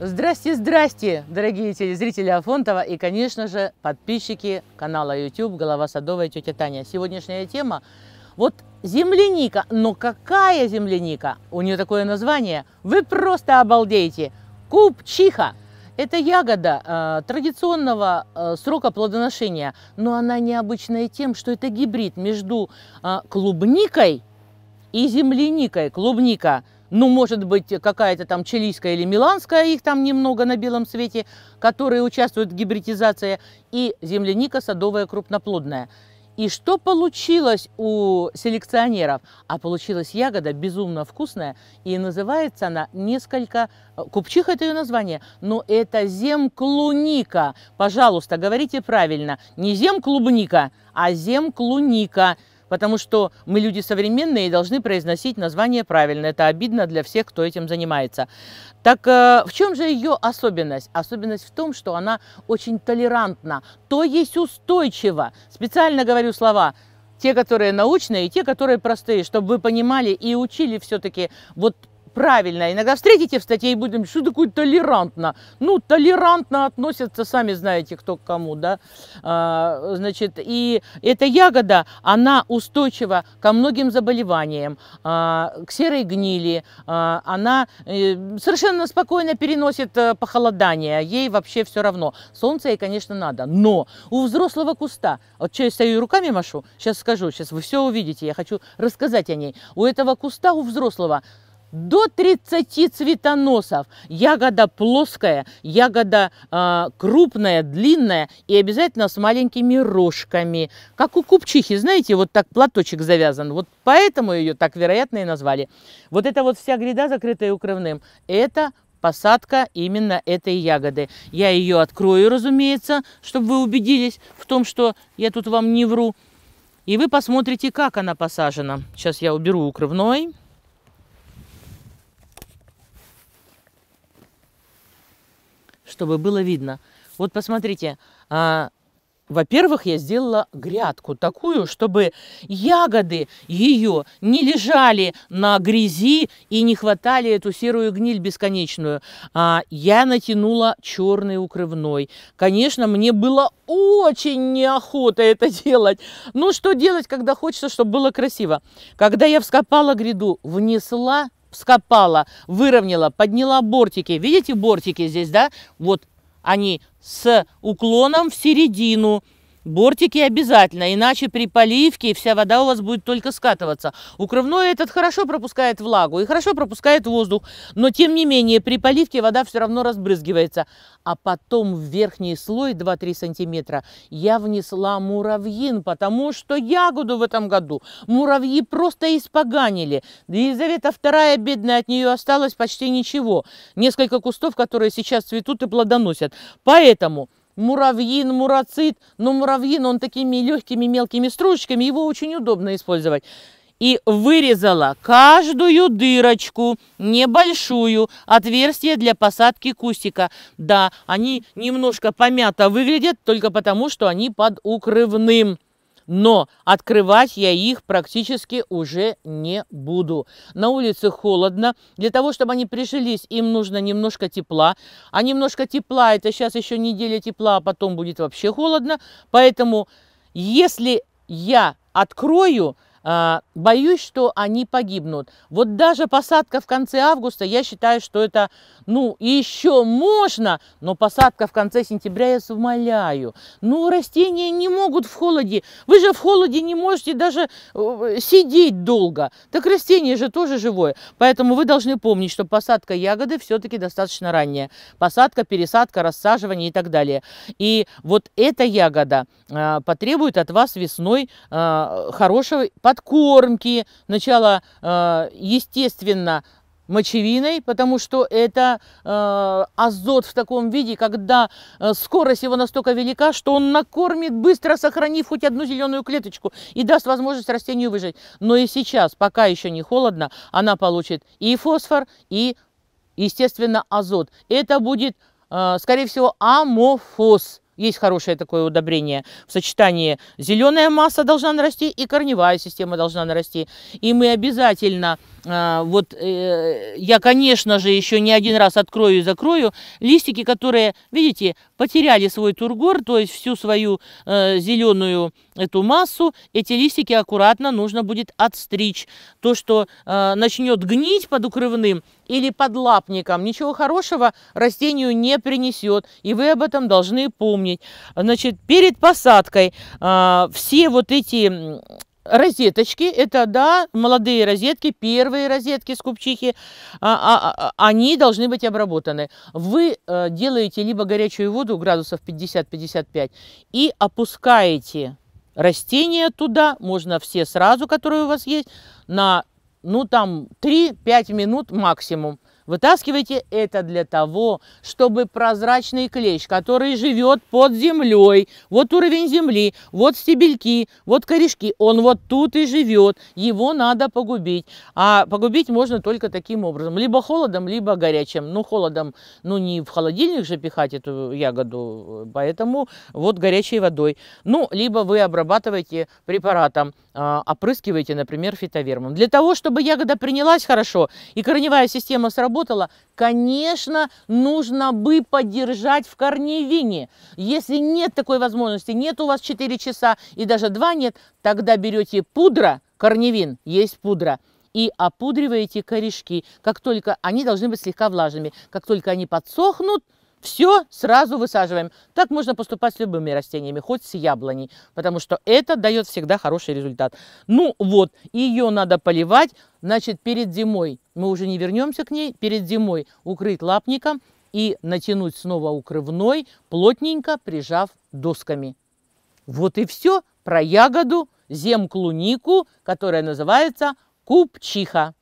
Здрасте, здрасте, дорогие телезрители Афонтова и, конечно же, подписчики канала YouTube «Голова садовая тетя Таня». Сегодняшняя тема – вот земляника, но какая земляника? У нее такое название, вы просто обалдеете. Купчиха. Это ягода э, традиционного э, срока плодоношения, но она необычная тем, что это гибрид между э, клубникой и земляникой. Клубника – ну, может быть, какая-то там чилийская или миланская, их там немного на белом свете, которые участвуют в гибридизации, и земляника садовая крупноплодная. И что получилось у селекционеров? А получилась ягода безумно вкусная, и называется она несколько... Э, купчих это ее название, но это земклуника. Пожалуйста, говорите правильно. Не земклубника, а земклуника потому что мы люди современные и должны произносить название правильно. Это обидно для всех, кто этим занимается. Так э, в чем же ее особенность? Особенность в том, что она очень толерантна, то есть устойчива. Специально говорю слова те, которые научные, и те, которые простые, чтобы вы понимали и учили все-таки вот правильно. Иногда встретите в статье и будем, что такое толерантно? Ну, толерантно относятся, сами знаете, кто к кому, да. А, значит, и эта ягода, она устойчива ко многим заболеваниям, а, к серой гнили. А, она э, совершенно спокойно переносит э, похолодание, ей вообще все равно. Солнце ей, конечно, надо. Но у взрослого куста, вот что я стою руками машу, сейчас скажу, сейчас вы все увидите, я хочу рассказать о ней. У этого куста, у взрослого, до 30 цветоносов. Ягода плоская, ягода э, крупная, длинная и обязательно с маленькими рожками. Как у купчихи, знаете, вот так платочек завязан. Вот поэтому ее так, вероятно, и назвали. Вот эта вот вся гряда, закрытая укрывным, это посадка именно этой ягоды. Я ее открою, разумеется, чтобы вы убедились в том, что я тут вам не вру. И вы посмотрите, как она посажена. Сейчас я уберу укрывной. чтобы было видно. Вот посмотрите, а, во-первых, я сделала грядку такую, чтобы ягоды ее не лежали на грязи и не хватали эту серую гниль бесконечную. А я натянула черный укрывной. Конечно, мне было очень неохота это делать. Ну, что делать, когда хочется, чтобы было красиво? Когда я вскопала гряду, внесла вскопала, выровняла, подняла бортики. Видите бортики здесь, да? Вот они с уклоном в середину. Бортики обязательно, иначе при поливке вся вода у вас будет только скатываться. Укрывной этот хорошо пропускает влагу и хорошо пропускает воздух, но тем не менее при поливке вода все равно разбрызгивается. А потом в верхний слой 2-3 сантиметра я внесла муравьин, потому что ягоду в этом году муравьи просто испоганили. Елизавета вторая бедная, от нее осталось почти ничего. Несколько кустов, которые сейчас цветут и плодоносят. Поэтому муравьин, мурацит. Но муравьин, он такими легкими мелкими стружечками, его очень удобно использовать. И вырезала каждую дырочку, небольшую, отверстие для посадки кустика. Да, они немножко помято выглядят, только потому, что они под укрывным но открывать я их практически уже не буду. На улице холодно. Для того, чтобы они прижились, им нужно немножко тепла. А немножко тепла, это сейчас еще неделя тепла, а потом будет вообще холодно. Поэтому если я открою, а, боюсь, что они погибнут. Вот даже посадка в конце августа, я считаю, что это, ну, еще можно, но посадка в конце сентября, я умоляю. Ну, растения не могут в холоде. Вы же в холоде не можете даже э, сидеть долго. Так растение же тоже живое. Поэтому вы должны помнить, что посадка ягоды все-таки достаточно ранняя. Посадка, пересадка, рассаживание и так далее. И вот эта ягода а, потребует от вас весной а, хорошего подкормки. Начало, э, естественно, мочевиной, потому что это э, азот в таком виде, когда э, скорость его настолько велика, что он накормит, быстро сохранив хоть одну зеленую клеточку и даст возможность растению выжить. Но и сейчас, пока еще не холодно, она получит и фосфор, и, естественно, азот. Это будет, скорее всего, амофос. Есть хорошее такое удобрение. В сочетании зеленая масса должна нарасти и корневая система должна нарасти. И мы обязательно, а, вот э, я, конечно же, еще не один раз открою и закрою, листики, которые, видите, потеряли свой тургор, то есть всю свою э, зеленую эту массу, эти листики аккуратно нужно будет отстричь. То, что э, начнет гнить под укрывным или под лапником, ничего хорошего растению не принесет. И вы об этом должны помнить. Значит, перед посадкой э, все вот эти розеточки, это, да, молодые розетки, первые розетки с купчихи, а, а, а, они должны быть обработаны. Вы э, делаете либо горячую воду градусов 50-55 и опускаете растения туда, можно все сразу, которые у вас есть, на ну там 3-5 минут максимум. Вытаскивайте это для того, чтобы прозрачный клещ, который живет под землей, вот уровень земли, вот стебельки, вот корешки, он вот тут и живет, его надо погубить. А погубить можно только таким образом, либо холодом, либо горячим. Ну, холодом, ну, не в холодильник же пихать эту ягоду, поэтому вот горячей водой. Ну, либо вы обрабатываете препаратом, а, опрыскиваете, например, фитовермом. Для того, чтобы ягода принялась хорошо и корневая система сработала, работала, конечно, нужно бы поддержать в корневине. Если нет такой возможности, нет у вас 4 часа и даже 2 нет, тогда берете пудра, корневин, есть пудра, и опудриваете корешки. Как только они должны быть слегка влажными, как только они подсохнут – все сразу высаживаем. Так можно поступать с любыми растениями, хоть с яблоней, потому что это дает всегда хороший результат. Ну вот, ее надо поливать, значит, перед зимой, мы уже не вернемся к ней, перед зимой укрыть лапником и натянуть снова укрывной, плотненько прижав досками. Вот и все про ягоду, земклунику, которая называется купчиха.